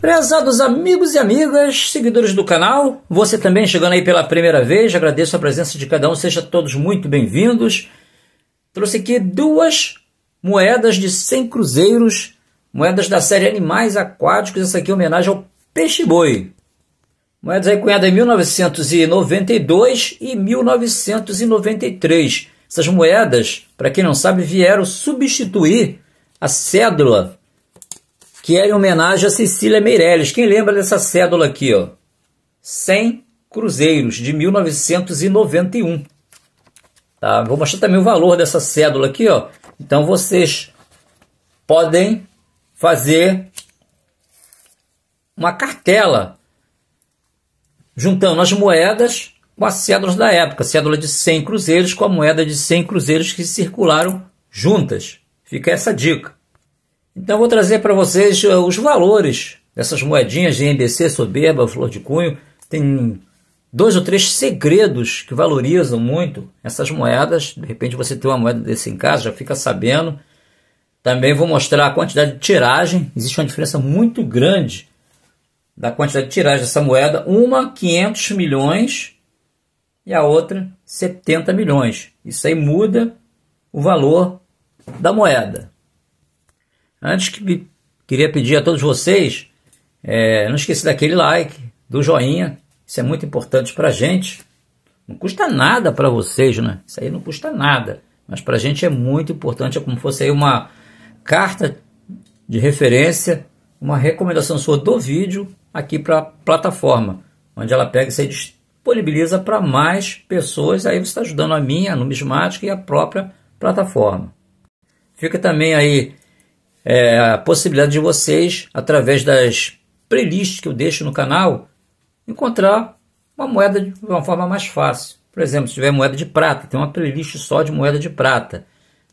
Prezados amigos e amigas, seguidores do canal, você também chegando aí pela primeira vez, agradeço a presença de cada um, sejam todos muito bem-vindos. Trouxe aqui duas moedas de 100 cruzeiros, moedas da série Animais Aquáticos, essa aqui é homenagem ao peixe-boi. Moedas aí cunhadas em 1992 e 1993. Essas moedas, para quem não sabe, vieram substituir a cédula que era é em homenagem a Cecília Meirelles. Quem lembra dessa cédula aqui, ó? 100 cruzeiros de 1991. Tá? Vou mostrar também o valor dessa cédula aqui, ó. Então vocês podem fazer uma cartela juntando as moedas com as cédulas da época, cédula de 100 cruzeiros com a moeda de 100 cruzeiros que circularam juntas. Fica essa dica. Então vou trazer para vocês eh, os valores dessas moedinhas de MBC soberba, flor de cunho. Tem dois ou três segredos que valorizam muito essas moedas. De repente você tem uma moeda desse em casa, já fica sabendo. Também vou mostrar a quantidade de tiragem. Existe uma diferença muito grande da quantidade de tiragem dessa moeda. Uma 500 milhões e a outra 70 milhões. Isso aí muda o valor da moeda. Antes que queria pedir a todos vocês, é, não esqueça daquele like, do joinha, isso é muito importante para a gente. Não custa nada para vocês, né? Isso aí não custa nada, mas para a gente é muito importante, é como se fosse aí uma carta de referência, uma recomendação sua do vídeo aqui para a plataforma, onde ela pega e você disponibiliza para mais pessoas, aí você está ajudando a minha, a numismática e a própria plataforma. Fica também aí é, a possibilidade de vocês, através das playlists que eu deixo no canal, encontrar uma moeda de uma forma mais fácil. Por exemplo, se tiver moeda de prata, tem uma playlist só de moeda de prata.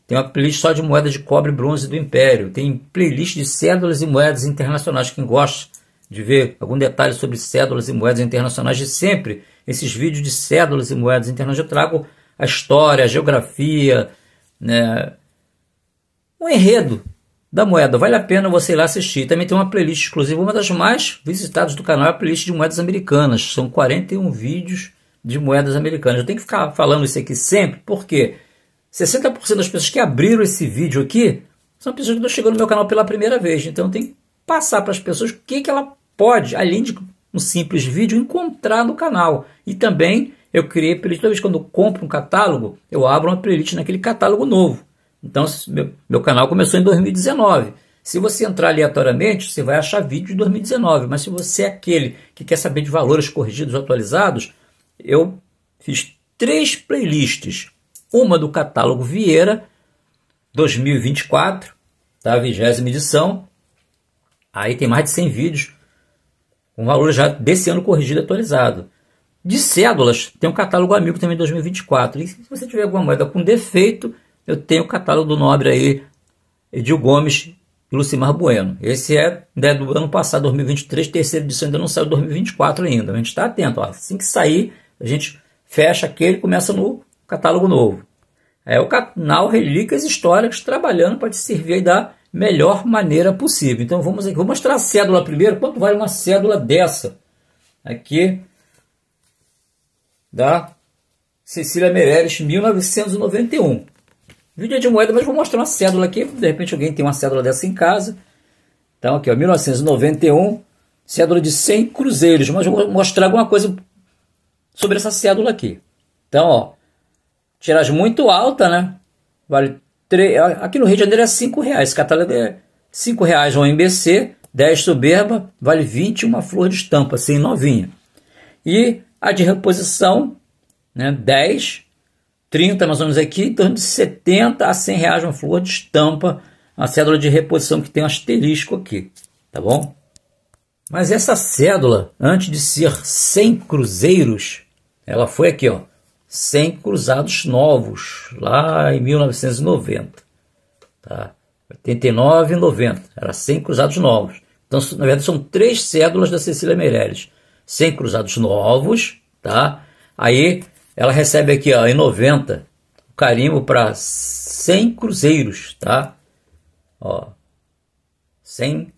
Tem uma playlist só de moeda de cobre e bronze do Império. Tem playlist de cédulas e moedas internacionais. Quem gosta de ver algum detalhe sobre cédulas e moedas internacionais de sempre, esses vídeos de cédulas e moedas internacionais, eu trago a história, a geografia, né? um enredo da moeda. Vale a pena você ir lá assistir. Também tem uma playlist exclusiva, uma das mais visitadas do canal, é a playlist de moedas americanas. São 41 vídeos de moedas americanas. Eu tenho que ficar falando isso aqui sempre, porque 60% das pessoas que abriram esse vídeo aqui são pessoas que estão chegando no meu canal pela primeira vez. Então tem que passar para as pessoas o que, que ela pode, além de um simples vídeo, encontrar no canal. E também eu criei playlist. Toda vez quando eu compro um catálogo, eu abro uma playlist naquele catálogo novo. Então, meu, meu canal começou em 2019. Se você entrar aleatoriamente, você vai achar vídeo de 2019. Mas se você é aquele que quer saber de valores corrigidos atualizados, eu fiz três playlists. Uma do catálogo Vieira 2024, tá? vigésima edição. Aí tem mais de 100 vídeos com valor já desse ano corrigido atualizado. De cédulas, tem um catálogo amigo também 2024. E se você tiver alguma moeda com defeito, eu tenho o catálogo do nobre aí, Edil Gomes e Lucimar Bueno. Esse é né, do ano passado, 2023, terceira edição, ainda não saiu 2024 ainda. A gente está atento. Ó. Assim que sair, a gente fecha aquele e começa no catálogo novo. É o canal Relíquias Históricas trabalhando para te servir da melhor maneira possível. Então vamos aqui, vou mostrar a cédula primeiro. Quanto vale uma cédula dessa? Aqui da Cecília Meireles, 1991. Vídeo de moeda, mas vou mostrar uma cédula aqui. De repente alguém tem uma cédula dessa em casa. Então aqui, ó, 1991, cédula de 100 cruzeiros. Mas vou mostrar alguma coisa sobre essa cédula aqui. Então, ó, tiragem muito alta, né? Vale 3, aqui no Rio de Janeiro é 5 reais. catálogo é 5 reais um MBC, 10 soberba, vale 21 uma flor de estampa, assim, novinha. E a de reposição, né, 10 30, mais ou menos aqui, em torno de 70 a 100 reais uma flor de estampa, a cédula de reposição que tem um asterisco aqui, tá bom? Mas essa cédula, antes de ser 100 cruzeiros, ela foi aqui, ó, 100 cruzados novos, lá em 1990, tá? 89 e 90, era 100 cruzados novos. Então, na verdade, são três cédulas da Cecília Meirelles. 100 cruzados novos, tá? Aí ela recebe aqui ó, em 90 o carimbo para 100 cruzeiros, tá? Ó, 100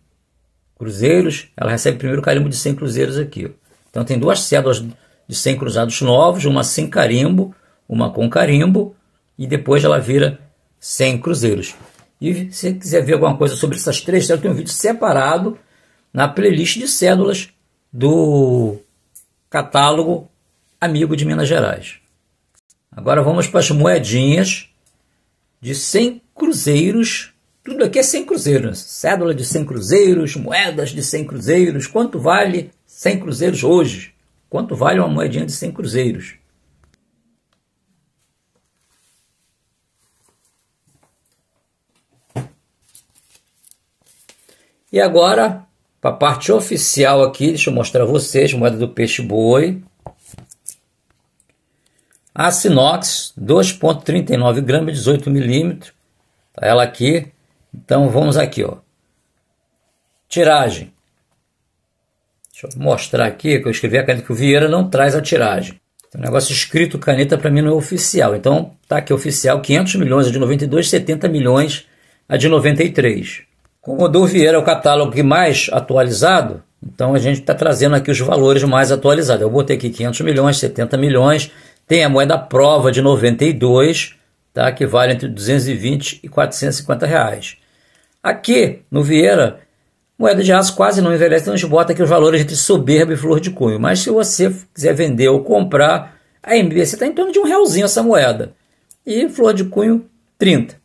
cruzeiros, ela recebe primeiro o carimbo de 100 cruzeiros aqui. Ó. Então tem duas cédulas de 100 cruzados novos, uma sem carimbo, uma com carimbo, e depois ela vira 100 cruzeiros. E se quiser ver alguma coisa sobre essas três cédulas, tem um vídeo separado na playlist de cédulas do catálogo amigo de Minas Gerais. Agora vamos para as moedinhas de 100 cruzeiros. Tudo aqui é 100 cruzeiros. Cédula de 100 cruzeiros, moedas de 100 cruzeiros. Quanto vale 100 cruzeiros hoje? Quanto vale uma moedinha de 100 cruzeiros? E agora, para a parte oficial aqui, deixa eu mostrar a vocês, moeda do peixe boi. A Sinox 2,39 gramas, 18 milímetros. Tá ela aqui. Então vamos aqui, ó. Tiragem. Deixa eu mostrar aqui que eu escrevi a caneta que o Vieira não traz a tiragem. O um negócio escrito caneta para mim não é oficial. Então tá aqui oficial 500 milhões a de 92, 70 milhões a de 93. Como o do Vieira é o catálogo mais atualizado, então a gente está trazendo aqui os valores mais atualizados. Eu botei aqui 500 milhões, 70 milhões, tem a moeda prova de 92, tá? que vale entre 220 e 450 reais. Aqui, no Vieira, moeda de aço quase não envelhece, então a gente bota aqui os valores entre soberba e flor de cunho. Mas se você quiser vender ou comprar, a MBC está em torno de um realzinho essa moeda. E flor de cunho, 30.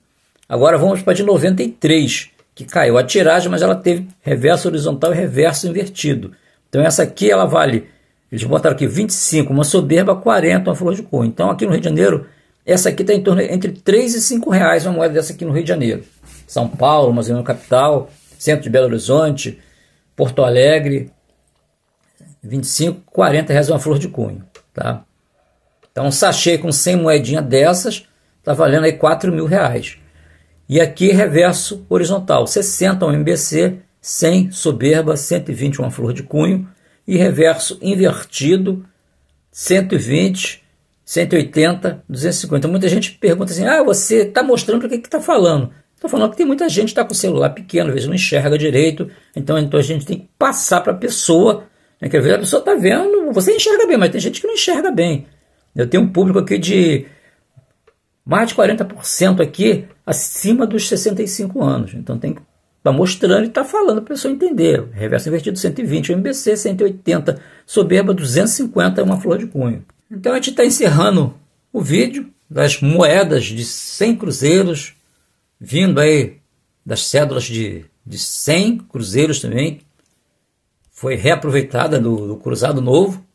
Agora vamos para de 93, que caiu a tiragem, mas ela teve reverso horizontal e reverso invertido. Então essa aqui ela vale eles botaram aqui 25, uma soberba, 40, uma flor de cor. Então aqui no Rio de Janeiro, essa aqui está em torno entre 3 e 5 reais uma moeda dessa aqui no Rio de Janeiro. São Paulo, mas no é capital, centro de Belo Horizonte, Porto Alegre, 25, 40 reais uma flor de cunho, tá? Então um sachê com 100 moedinha dessas está valendo aí 4 mil reais. E aqui reverso horizontal, 60 um MBC, 100 soberba, 120 uma flor de cunho, e reverso invertido 120, 180, 250. Muita gente pergunta assim: ah, você está mostrando o que está falando. Estou falando que tem muita gente que está com o celular pequeno, às vezes não enxerga direito, então, então a gente tem que passar para a pessoa. Né? quer ver a pessoa está vendo, você enxerga bem, mas tem gente que não enxerga bem. Eu tenho um público aqui de mais de 40% aqui acima dos 65 anos, então tem que Está mostrando e está falando para a pessoa entender. Reverso invertido 120, MBC 180, soberba 250 é uma flor de cunho. Então a gente está encerrando o vídeo das moedas de 100 cruzeiros, vindo aí das cédulas de, de 100 cruzeiros também. Foi reaproveitada do, do Cruzado Novo.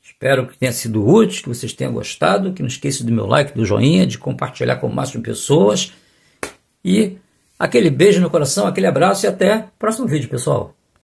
Espero que tenha sido útil, que vocês tenham gostado. Que não esqueça do meu like, do joinha, de compartilhar com o máximo de pessoas. E aquele beijo no coração, aquele abraço e até o próximo vídeo, pessoal.